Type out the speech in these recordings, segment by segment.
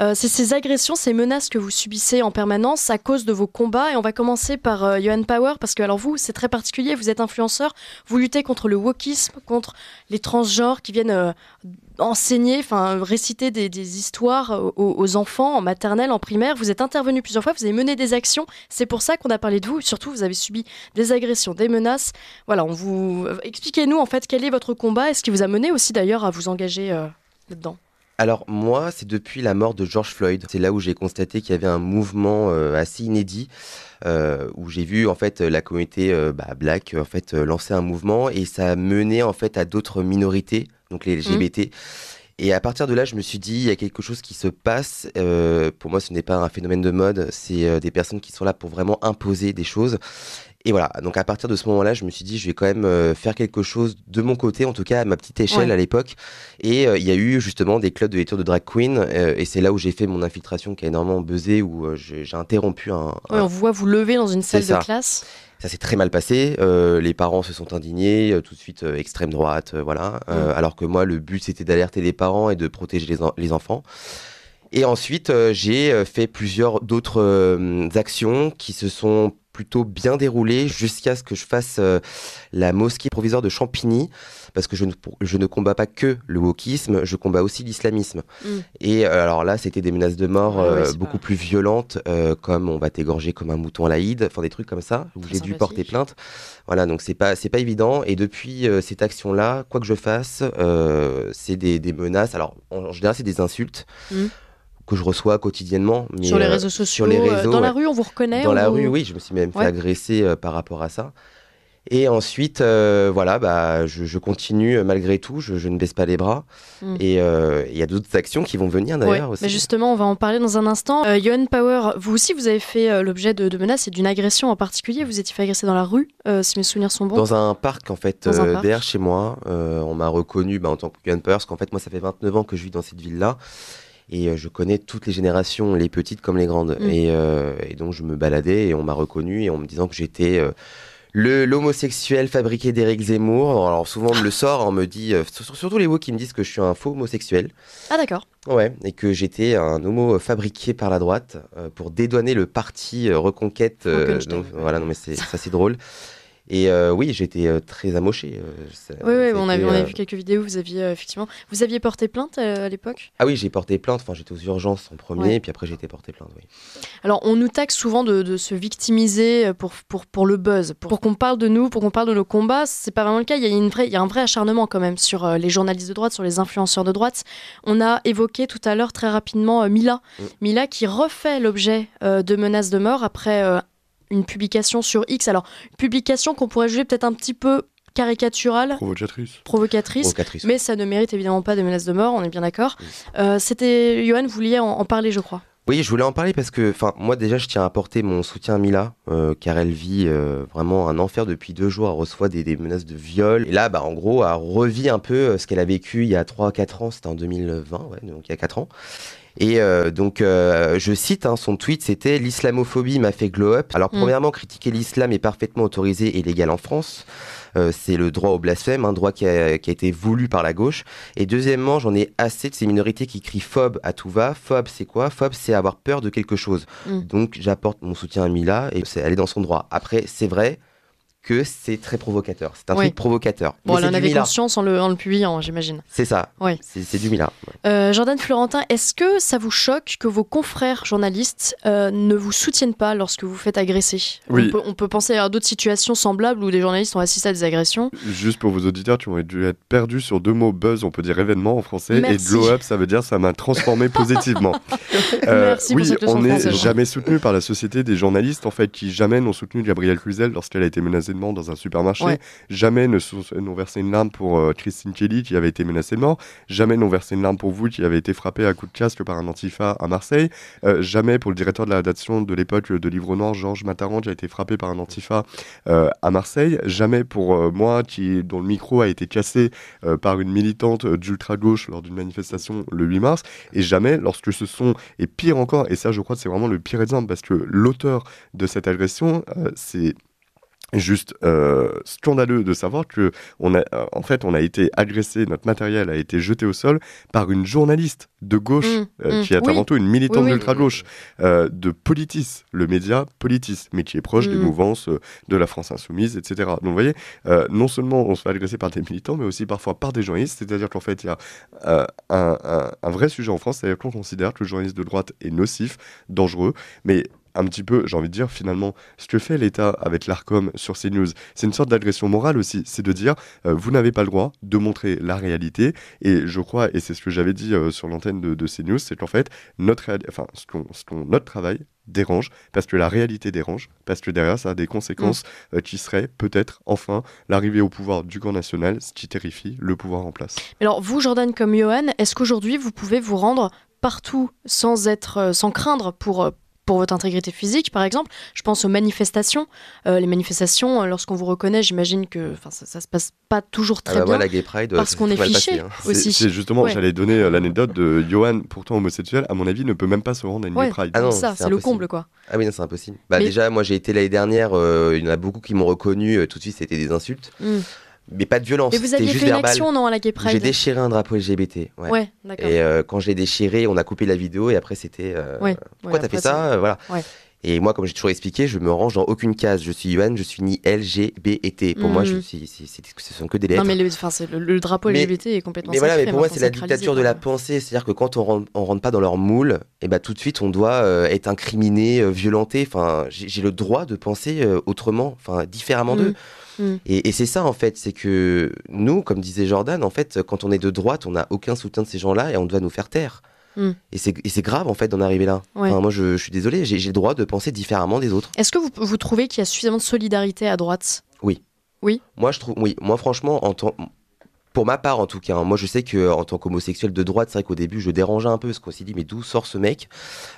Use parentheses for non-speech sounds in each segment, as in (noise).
Euh, c'est ces agressions, ces menaces que vous subissez en permanence à cause de vos combats. Et on va commencer par euh, Johan Power, parce que alors vous, c'est très particulier, vous êtes influenceur, vous luttez contre le wokisme, contre les transgenres qui viennent euh, enseigner, enfin réciter des, histoires aux, enfants en maternelle, en primaire. Vous êtes intervenu plusieurs fois, vous avez mené des actions. C'est pour ça qu'on a parlé de vous. Surtout, vous avez subi des agressions, des menaces. Voilà, on vous expliquez-nous en fait quel est votre combat et ce qui vous a mené aussi d'ailleurs à vous engager là dedans. Alors moi, c'est depuis la mort de George Floyd. C'est là où j'ai constaté qu'il y avait un mouvement euh, assez inédit. Euh, où j'ai vu en fait la communauté euh, bah, black en fait lancer un mouvement et ça menait en fait à d'autres minorités donc les mmh. LGBT Et à partir de là, je me suis dit, il y a quelque chose qui se passe. pour moi, ce n'est pas un phénomène de mode, c'est des personnes qui sont là pour vraiment imposer des choses. Et voilà, donc à partir de ce moment-là, je me suis dit, je vais quand même euh, faire quelque chose de mon côté, en tout cas à ma petite échelle à l'époque. Et euh, il y a eu justement des clubs de lecture de drag queen, euh, et c'est là où j'ai fait mon infiltration qui a énormément buzzé, où j'ai interrompu un, on voit vous lever dans une salle de classe. Ça s'est très mal passé. les parents se sont indignés, tout de suite extrême droite, voilà. Mm. Alors que moi, le but c'était d'alerter les parents et de protéger les, les enfants. Et ensuite, j'ai fait plusieurs d'autres actions qui se sont plutôt bien déroulé jusqu'à ce que je fasse euh, la mosquée provisoire de Champigny, parce que je ne, je ne combats pas que le wokisme, je combats aussi l'islamisme. Mm. Et euh, alors là, c'était des menaces de mort euh, beaucoup plus violentes, comme on va t'égorger comme un mouton l'Aïd enfin des trucs comme ça, où j'ai dû porter plainte. Voilà, donc c'est pas, pas évident. Et depuis cette action-là, quoi que je fasse, c'est des, menaces. Alors en, général, c'est des insultes. Mm que je reçois quotidiennement. sur les euh, réseaux sociaux, euh, dans la rue, on vous reconnaît Dans la rue, oui, je me suis même fait agresser euh, par rapport à ça. Et ensuite, voilà, bah, je, continue malgré tout, je, ne baisse pas les bras. Hmm. Et il y a d'autres actions qui vont venir d'ailleurs aussi. Mais justement, on va en parler dans un instant. Euh, Power, vous aussi, vous avez fait l'objet de, menaces et d'une agression en particulier. Vous étiez fait agresser dans la rue, si mes souvenirs sont bons. Dans un parc, en fait, derrière chez moi. on m'a reconnu bah, en tant que Johan Power, parce qu'en fait, moi, ça fait 29 ans que je vis dans cette ville-là. Et euh, je connais toutes les générations, les petites comme les grandes. Mm. Euh, et, donc je me baladais et on m'a reconnu et en me disant que j'étais euh, l'homosexuel fabriqué d'Éric Zemmour. Alors souvent on me le sort, on me dit, surtout les mots qui me disent que je suis un faux homosexuel. Ah d'accord. Ouais, et que j'étais un homo fabriqué par la droite pour dédouaner le parti Reconquête. voilà, non mais ça c'est drôle. Et euh, oui, j'étais euh, très amoché. Euh, oui, on, avait, vu quelques vidéos. Vous aviez effectivement, vous aviez porté plainte à l'époque. Ah oui, j'ai porté plainte. Enfin, j'étais aux urgences en premier, et puis après j'ai été porté plainte. Oui. Alors, on nous taxe souvent de, se victimiser pour pour pour le buzz, pour, qu'on parle de nous, pour qu'on parle de nos combats. C'est pas vraiment le cas. Il y a une vraie, il y a un vrai acharnement quand même sur les journalistes de droite, sur les influenceurs de droite. On a évoqué tout à l'heure très rapidement Mila, mm. Mila qui refait l'objet de menaces de mort après une publication sur X. Alors, publication qu'on pourrait juger peut-être un petit peu caricaturale, provocatrice. provocatrice, mais ça ne mérite évidemment pas de menaces de mort, on est bien d'accord. Euh, c'était, Johan, vous vouliez en, parler, je crois. Oui, je voulais en parler parce que, enfin, moi déjà, je tiens à apporter mon soutien à Mila, euh, car elle vit euh, vraiment un enfer depuis deux jours. Elle reçoit des, menaces de viol. Et là, bah, en gros, elle revit un peu ce qu'elle a vécu il y a 3-4 ans. C'était en 2020, ouais, donc il y a 4 ans. Et euh, donc, euh, je cite hein, son tweet, c'était l'islamophobie m'a fait glow up. Alors, mm. premièrement, critiquer l'islam est parfaitement autorisé et légal en France. Euh, c'est le droit au blasphème, un droit qui a, été voulu par la gauche. Et deuxièmement, j'en ai assez de ces minorités qui crient fob » à tout va. Fob », c'est quoi Fob », c'est avoir peur de quelque chose. Mm. Donc j'apporte mon soutien à Mila et c'est elle est dans son droit. Après, c'est vrai, que c'est très provocateur. C'est un truc provocateur. Bon, on en avait conscience en le, en le publiant, j'imagine. C'est ça. Oui. C'est du Mila. Euh, Jordan Florentin, est-ce que ça vous choque que vos confrères journalistes euh, ne vous soutiennent pas lorsque vous faites agresser oui. on, peut, penser à d'autres situations semblables où des journalistes ont assisté à des agressions. Juste pour vos auditeurs, tu aurais dû être perdu sur deux mots buzz, on peut dire événement en français, et blow up, ça veut dire ça m'a transformé (laughs) positivement. Euh, Merci oui, on n'est jamais soutenu par la société des journalistes en fait qui jamais n'ont soutenu Gabrielle Cluzel lorsqu'elle a été menacée dans un supermarché. Jamais n'ont versé une larme pour euh, Christine Kelly qui avait été menacée de mort. Jamais n'ont versé une larme pour vous qui avez été frappé à coups de casque par un antifa à Marseille. Euh, jamais pour le directeur de la de l'époque euh, de Livre Noir, Georges Mataran, qui a été frappé par un antifa à Marseille. Jamais pour moi qui, dont le micro a été cassé par une militante d'ultra-gauche lors d'une manifestation le 8 mars. Et jamais lorsque ce sont, et pire encore, et ça je crois que c'est vraiment le pire exemple parce que l'auteur de cette agression, c'est juste euh, scandaleux de savoir que on a euh, en fait on a été agressé notre matériel a été jeté au sol par une journaliste de gauche mm, euh, mm. qui est avant tout une militante oui, gauche de Politis le média Politis mais qui est proche des mm. mouvances de la France insoumise etc donc vous voyez non seulement on se fait agresser par des militants mais aussi parfois par des journalistes c'est-à-dire qu'en fait il y a un, vrai sujet en France c'est-à-dire qu'on considère que le journaliste de droite est nocif dangereux mais un petit peu, j'ai envie de dire, finalement, ce que fait l'État avec l'ARCOM sur CNews, c'est une sorte d'agression morale aussi. C'est de dire, euh, vous n'avez pas le droit de montrer la réalité. Et je crois, et c'est ce que j'avais dit euh, sur l'antenne de, CNews, c'est qu'en fait, notre, enfin, notre travail dérange, parce que la réalité dérange, parce que derrière ça a des conséquences mm. euh, qui seraient peut-être enfin l'arrivée au pouvoir du Grand national, ce qui terrifie le pouvoir en place. Alors vous, Jordan, comme Johan, est-ce qu'aujourd'hui vous pouvez vous rendre partout sans être, sans craindre pour pour votre intégrité physique, par exemple. Je pense aux manifestations. Euh, les manifestations, euh, lorsqu'on vous reconnaît, j'imagine que ça, ça se passe pas toujours ah très bah bien. Euh, parce qu'on est fiché hein. C'est justement, j'allais donner l'anecdote de Johan, pourtant homosexuel, à mon avis, ne peut même pas se rendre à une Gay Pride. Ah non, ça, c'est le comble, quoi. Ah oui, c'est impossible. Bah, Déjà, moi, j'ai été l'année dernière, il y en a beaucoup qui m'ont reconnu, tout de suite, c'était des insultes. Hmm mais pas de violence. Mais vous aviez juste fait une action, non, à la Gay J'ai déchiré un drapeau LGBT. Ouais, d'accord. Et euh, quand je l'ai déchiré, on a coupé la vidéo et après c'était. Euh, Pourquoi t'as fait ça euh, Voilà. Et moi, comme j'ai toujours expliqué, je me range dans aucune case. Je suis Yuan, je suis ni LGBT. Pour moi, je hmm. suis, ce sont que des lettres. Non, mais le, le drapeau LGBT est complètement. Mais voilà, mais pour moi, c'est la dictature de la pensée. C'est-à-dire que quand on ne rentre pas dans leur moule, et eh ben tout de suite, on doit euh, être incriminé, euh, violenté. Enfin, j'ai le droit de penser euh, autrement, enfin, différemment hmm. d'eux. Hmm. Et, c'est ça en fait, c'est que nous, comme disait Jordan, en fait, quand on est de droite, on n'a aucun soutien de ces gens-là et on doit nous faire taire. Hmm. Et c'est grave en fait d'en arriver là. moi je, suis désolé, j'ai le droit de penser différemment des autres. Est-ce que vous, vous trouvez qu'il y a suffisamment de solidarité à droite Oui. Oui. Moi je trouve, oui. Moi franchement, en pour ma part en tout cas. Hein. Moi, je sais que euh, en tant qu'homosexuel de droite, c'est vrai qu'au début, je dérangeais un peu parce qu'on s'est dit, mais d'où sort ce mec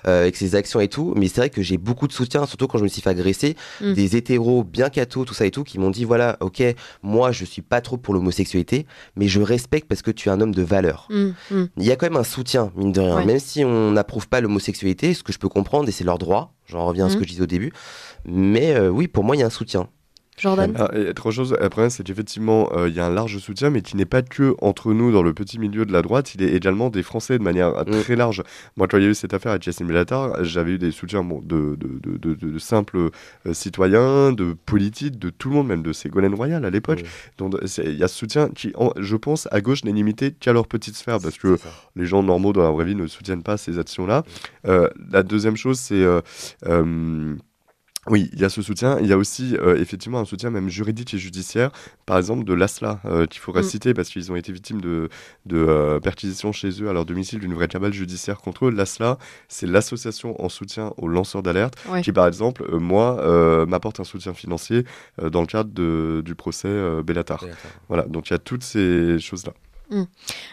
euh, avec ses actions et tout. Mais c'est vrai que j'ai beaucoup de soutien, surtout quand je me suis fait agresser, mm. des hétéros bien cathos, tout ça et tout, qui m'ont dit, voilà, ok, moi, je suis pas trop pour l'homosexualité, mais je respecte parce que tu es un homme de valeur. Mm. Mm. Il y a quand même un soutien, mine de rien, même si on n'approuve pas l'homosexualité, ce que je peux comprendre et c'est leur droit. J'en reviens à ce que je disais au début. Mais euh, oui, pour moi, il y a un soutien. Jordan ah, et Trois choses. La première, c'est qu'effectivement, euh, il y a un large soutien, mais qui n'est pas que entre nous, dans le petit milieu de la droite, il est également des Français de manière euh, mm. très large. Moi, quand il y a eu cette affaire avec Yassine Bellatar, j'avais eu des soutiens bon, de, de, simples euh, citoyens, de politiques, de tout le monde, même de Ségolène Royal à l'époque. Mm. Donc, il y a ce soutien qui, je pense, à gauche n'est limité qu'à leur petite sphère, parce que les gens normaux dans la vraie vie ne soutiennent pas ces actions-là. Mm. la deuxième chose, c'est. Oui, il y a ce soutien. Il y a aussi euh, effectivement un soutien même juridique et judiciaire, par exemple de l'ASLA, euh, qu'il faudrait mm. citer parce qu'ils ont été victimes de, euh, perquisitions chez eux à leur domicile d'une vraie cabale judiciaire contre eux. L'ASLA, c'est l'association en soutien aux lanceurs d'alerte qui, par exemple, moi, m'apporte un soutien financier dans le cadre du procès Bellatar. Bellatar. Voilà, donc il y a toutes ces choses-là. Hum.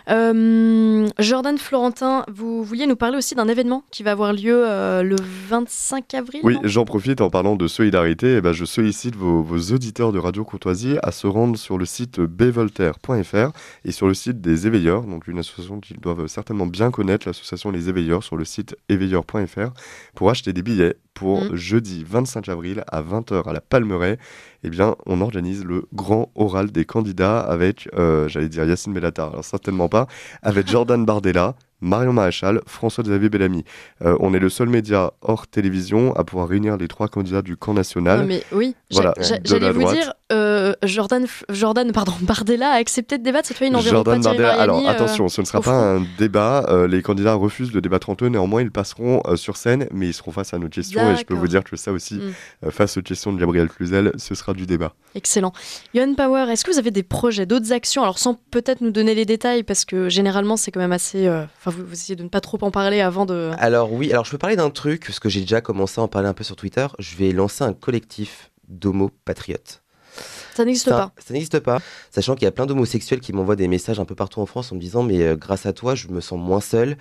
Euh, Jordan Florentin, vous vouliez nous parler aussi d'un événement qui va avoir lieu euh, le 25 avril Oui, j'en profite en parlant de solidarité. Et eh ben je sollicite vos, auditeurs de Radio Courtoisie à se rendre sur le site bvoltaire.fr et sur le site des Éveilleurs, donc une association qu'ils doivent certainement bien connaître, l'association Les Éveilleurs, sur le site éveilleurs.fr, pour acheter des billets pour hum. jeudi 25 avril à 20h à la Palmeraie eh bien, on organise le grand oral des candidats avec, euh, j'allais dire Yacine Bellatar, alors certainement pas, avec (laughs) Jordan Bardella, Marion Maréchal, François-Xavier Bellamy. Euh, on est le seul média hors télévision à pouvoir réunir les trois candidats du camp national. mais oui, voilà, j'allais vous dire, euh, euh, Jordan, pardon, (laughs) Bardella a accepté de débattre cette fois. Il Jordan Bardella, alors euh, attention, ce ne sera pas un débat. Euh, les candidats refusent de débattre entre eux. Néanmoins, ils passeront sur scène, mais ils seront face à nos questions. Et je peux vous dire que ça aussi, mm. face aux questions de Gabriel Cluzel, ce sera du débat. Excellent. Yann Power, est-ce que vous avez des projets, d'autres actions Alors sans peut-être nous donner les détails, parce que généralement, c'est quand même assez. Enfin, vous, vous, essayez de ne pas trop en parler avant de. Alors oui, alors je peux parler d'un truc, parce que j'ai déjà commencé à en parler un peu sur Twitter. Je vais lancer un collectif d'homo patriotes. Ça n'existe pas. Ça n'existe pas. Sachant qu'il y a plein d'homosexuels qui m'envoient des messages un peu partout en France en me disant mais euh, grâce à toi je me sens moins seul.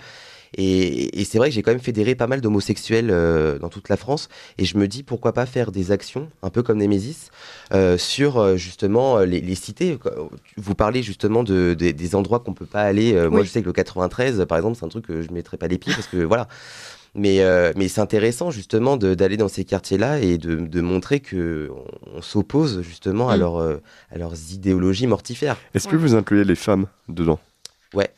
Et, c'est vrai que j'ai quand même fédéré pas mal d'homosexuels euh, dans toute la France. Et je me dis pourquoi pas faire des actions, un peu comme Nemesis, euh, sur justement les, cités. Vous parlez justement de, des endroits qu'on peut pas aller. Moi, je sais que le 93, par exemple, c'est un truc que je mettrais pas les pieds parce que voilà. Mais, euh, mais c'est intéressant justement d'aller dans ces quartiers-là et de, de montrer qu'on on, s'oppose justement à, mm. leur, euh, à leurs idéologies mortifères. Est-ce que vous incluez les femmes dedans Ouais.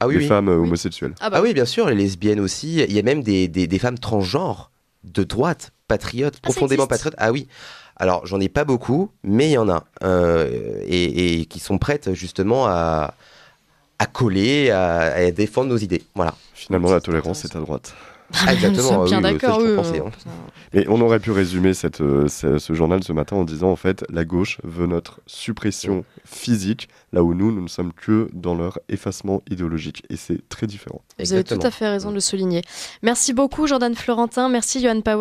Ah oui, les femmes euh, homosexuelles. Ah, bah. Ah oui, bien sûr, les lesbiennes aussi. Il y a même des, des, femmes transgenres de droite, patriotes, ah, profondément patriotes. Ah oui. Alors, j'en ai pas beaucoup, mais il y en a. Et, qui sont prêtes justement à, à coller, à, défendre nos idées. Voilà. Finalement, la tolérance est à droite. Ah, exactement, bien d'accord. Hein. on aurait pu résumer euh, ce, journal ce matin en disant en fait, la gauche veut notre suppression physique, là où nous, nous ne sommes que dans leur effacement idéologique. Et c'est très différent. Vous avez tout à fait raison de le souligner. Merci beaucoup, Jordan Florentin. Merci, Johan Power.